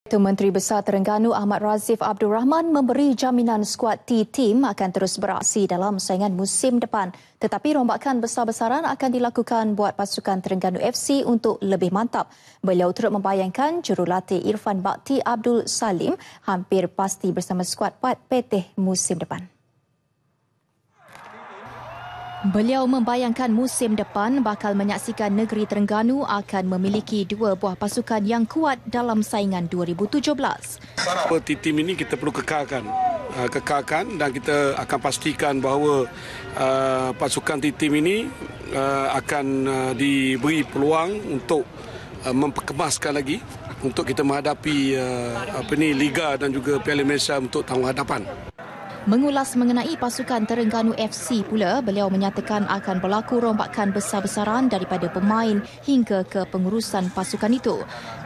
Itu Menteri Besar Terengganu Ahmad Razif Abdul Rahman memberi jaminan skuad T-Team akan terus beraksi dalam saingan musim depan. Tetapi rombakan besar-besaran akan dilakukan buat pasukan Terengganu FC untuk lebih mantap. Beliau turut membayangkan jurulatih Irfan Bakti Abdul Salim hampir pasti bersama skuad Pat Peteh musim depan. Beliau membayangkan musim depan bakal menyaksikan negeri Terengganu akan memiliki dua buah pasukan yang kuat dalam saingan 2017. Seperti tim ini kita perlu kekalkan. Ah, kekalkan dan kita akan pastikan bahawa ah, pasukan tim ini ah, akan diberi peluang untuk memperkemaskan lagi untuk kita menghadapi apa ni Liga dan juga Piala Malaysia untuk tahun hadapan. Mengulas mengenai pasukan Terengganu FC pula, beliau menyatakan akan berlaku rombakan besar-besaran daripada pemain hingga ke pengurusan pasukan itu.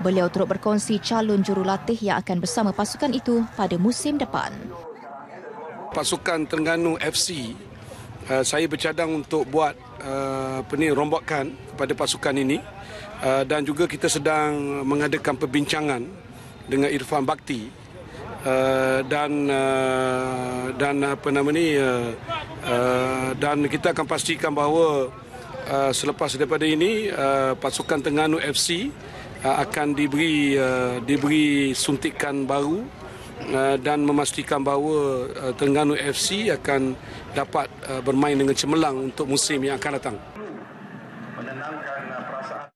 Beliau turut berkongsi calon jurulatih yang akan bersama pasukan itu pada musim depan. Pasukan Terengganu FC, eh, saya bercadang untuk buat eh, peni rombakan kepada pasukan ini eh, dan juga kita sedang mengadakan perbincangan dengan Irfan Bakti uh, dan uh, dan apa nama ni uh, uh, dan kita akan pastikan bahawa uh, selepas daripada ini uh, pasukan Terengganu FC uh, akan diberi uh, diberi suntikan baru uh, dan memastikan bahawa uh, Terengganu FC akan dapat uh, bermain dengan cemerlang untuk musim yang akan datang